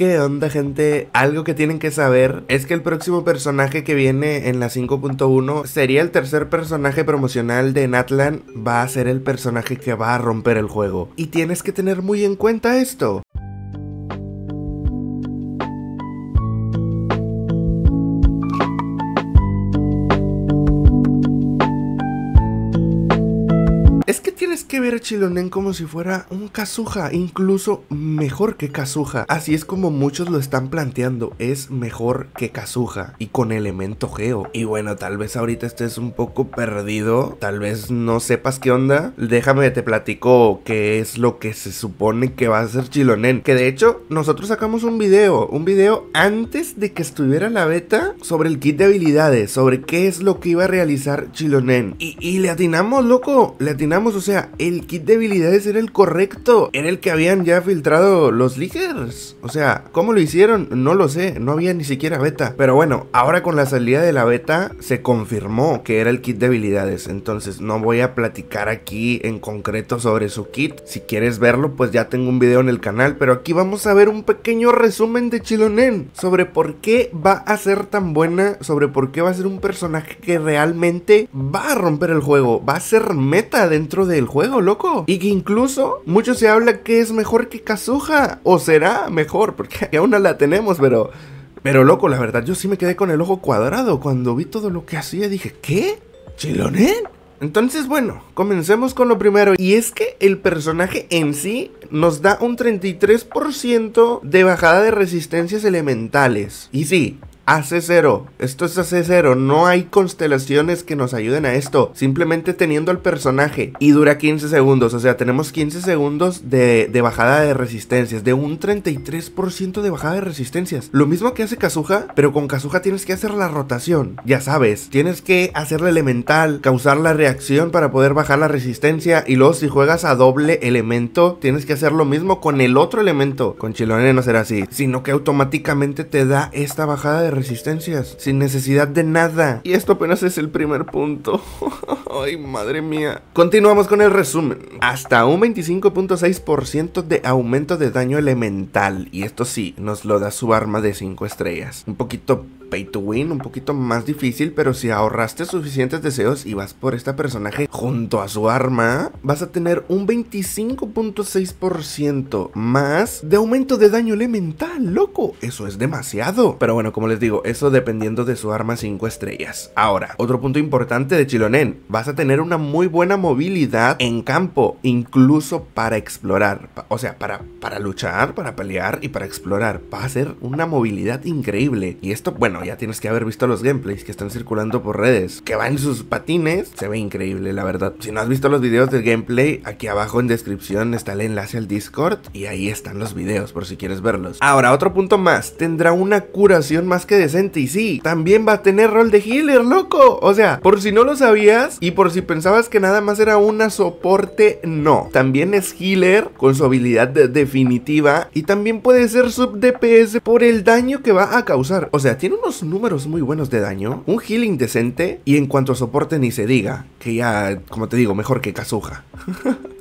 ¿Qué onda, gente? Algo que tienen que saber es que el próximo personaje que viene en la 5.1 sería el tercer personaje promocional de Natlan, va a ser el personaje que va a romper el juego. Y tienes que tener muy en cuenta esto. ver a Chilonen como si fuera un Kazuha, incluso mejor que Kazuha. Así es como muchos lo están planteando, es mejor que Kazuha y con elemento geo. Y bueno, tal vez ahorita estés un poco perdido, tal vez no sepas qué onda. Déjame te platico qué es lo que se supone que va a ser Chilonen. Que de hecho, nosotros sacamos un video, un video antes de que estuviera la beta sobre el kit de habilidades, sobre qué es lo que iba a realizar Chilonen. Y, le atinamos, loco, le atinamos, o sea, el kit de habilidades era el correcto. Era el que habían ya filtrado los leakers. O sea, ¿cómo lo hicieron? No lo sé. No había ni siquiera beta. Pero bueno, ahora con la salida de la beta se confirmó que era el kit de habilidades. Entonces no voy a platicar aquí en concreto sobre su kit. Si quieres verlo, pues ya tengo un video en el canal. Pero aquí vamos a ver un pequeño resumen de Chilonen. Sobre por qué va a ser tan buena. Sobre por qué va a ser un personaje que realmente va a romper el juego. Va a ser meta dentro del juego loco. Y que incluso mucho se habla que es mejor que Kazuha. O será mejor, porque aún no la tenemos, pero... Pero loco, la verdad, yo sí me quedé con el ojo cuadrado. Cuando vi todo lo que hacía, dije, ¿qué? ¿Chilonet? Entonces, bueno, comencemos con lo primero. Y es que el personaje en sí nos da un 33% de bajada de resistencias elementales. Y sí, AC0. Esto es AC0. No hay constelaciones que nos ayuden a esto. Simplemente teniendo al personaje. Y dura 15 segundos. O sea, tenemos 15 segundos de, bajada de resistencias. De un 33% de bajada de resistencias. Lo mismo que hace Kazuha. Pero con Kazuha tienes que hacer la rotación. Ya sabes. Tienes que hacer la elemental. Causar la reacción para poder bajar la resistencia. Y luego si juegas a doble elemento. Tienes que hacer lo mismo con el otro elemento. Con Chilone no será así. Sino que automáticamente te da esta bajada de resistencia sin necesidad de nada. Y esto apenas es el primer punto. Ay, madre mía. Continuamos con el resumen. Hasta un 25.6% de aumento de daño elemental. Y esto sí, nos lo da su arma de 5 estrellas. Un poquito pay to win, un poquito más difícil, pero si ahorraste suficientes deseos y vas por este personaje junto a su arma, vas a tener un 25.6% más de aumento de daño elemental, loco. Eso es demasiado. Pero bueno, como les digo, eso dependiendo de su arma 5 estrellas. Ahora, otro punto importante de Chilonen vas a tener una muy buena movilidad en campo, incluso para explorar, o sea, para, para luchar, para pelear y para explorar. Va a ser una movilidad increíble. Y esto, bueno, ya tienes que haber visto los gameplays que están circulando por redes. Que van en sus patines, se ve increíble, la verdad. Si no has visto los videos del gameplay, aquí abajo en descripción está el enlace al Discord y ahí están los videos por si quieres verlos. Ahora, otro punto más, tendrá una curación más que decente y sí, también va a tener rol de healer, loco. O sea, por si no lo sabías, y por si pensabas que nada más era una soporte, no. También es healer con su habilidad definitiva y también puede ser sub DPS por el daño que va a causar. O sea, tiene unos números muy buenos de daño, un healing decente y en cuanto a soporte ni se diga, que ya, como te digo, mejor que Kazuha.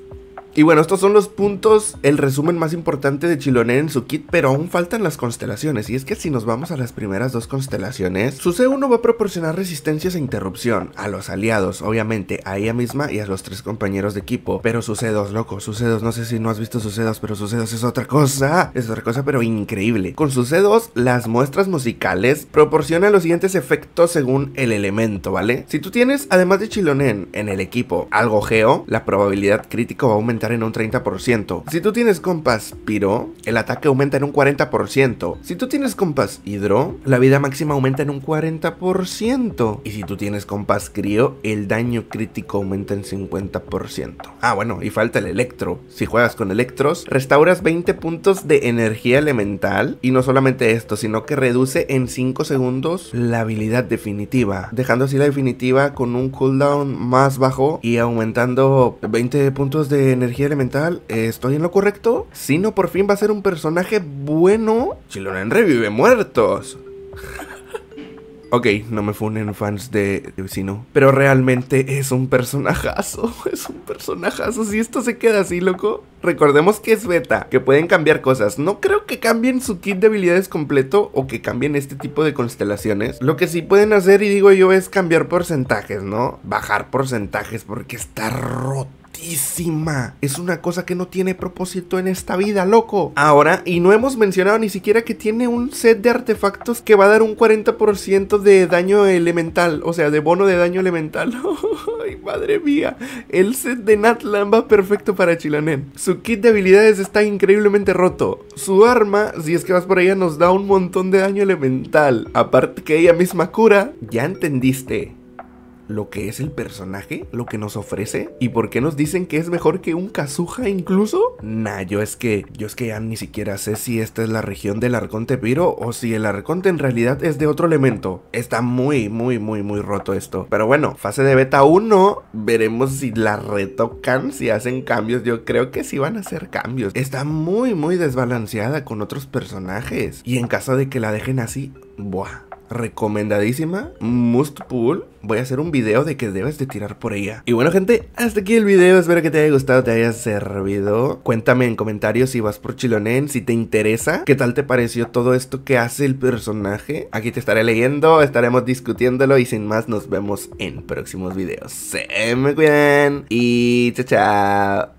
Y bueno, estos son los puntos, el resumen más importante de Chilonen en su kit, pero aún faltan las constelaciones, y es que si nos vamos a las primeras dos constelaciones, su C1 va a proporcionar resistencia e interrupción, a los aliados, obviamente, a ella misma y a los tres compañeros de equipo, pero su C2, loco, su C2, no sé si no has visto su C2, pero su C2 es otra cosa, es otra cosa pero increíble. Con su C2, las muestras musicales proporcionan los siguientes efectos según el elemento, ¿vale? Si tú tienes, además de Chilonen, en el equipo algo geo, la probabilidad crítica va a aumentar en un 30%. Si tú tienes compás Piro, el ataque aumenta en un 40%. Si tú tienes compás Hidro, la vida máxima aumenta en un 40%. Y si tú tienes compás Crío, el daño crítico aumenta en 50%. Ah, bueno, y falta el Electro. Si juegas con Electros, restauras 20 puntos de energía elemental. Y no solamente esto, sino que reduce en 5 segundos la habilidad definitiva. Dejando así la definitiva con un cooldown más bajo y aumentando 20 puntos de energía energía elemental, ¿estoy en lo correcto? Sino por fin va a ser un personaje bueno. Chilonen revive muertos. Ok, no me funen fans de, Sino. Pero realmente es un personajazo. Es un personajazo. Si esto se queda así, loco. Recordemos que es beta, que pueden cambiar cosas. No creo que cambien su kit de habilidades completo o que cambien este tipo de constelaciones. Lo que sí pueden hacer, y digo yo, es cambiar porcentajes, ¿no? Bajar porcentajes porque está roto es una cosa que no tiene propósito en esta vida, loco. Ahora, y no hemos mencionado ni siquiera que tiene un set de artefactos que va a dar un 40% de daño elemental, o sea, de bono de daño elemental. Ay, madre mía. El set de Natlan va perfecto para Chilanen. Su kit de habilidades está increíblemente roto. Su arma, si es que vas por ella, nos da un montón de daño elemental. Aparte que ella misma cura. Ya entendiste lo que es el personaje, lo que nos ofrece y por qué nos dicen que es mejor que un Kazuha incluso. Nah, yo es que yo es que ya ni siquiera sé si esta es la región del Arconte Piro o si el Arconte en realidad es de otro elemento. Está muy, muy, muy, muy roto esto. Pero bueno, fase de beta 1, veremos si la retocan, si hacen cambios. Yo creo que sí van a hacer cambios. Está muy, muy desbalanceada con otros personajes y en caso de que la dejen así, buah recomendadísima, must pool. Voy a hacer un video de que debes de tirar por ella. Y bueno gente, hasta aquí el video, espero que te haya gustado, te haya servido. Cuéntame en comentarios si vas por Chilonen, si te interesa, qué tal te pareció todo esto que hace el personaje. Aquí te estaré leyendo, estaremos discutiéndolo y sin más nos vemos en próximos videos. Se me cuidan y chao chao.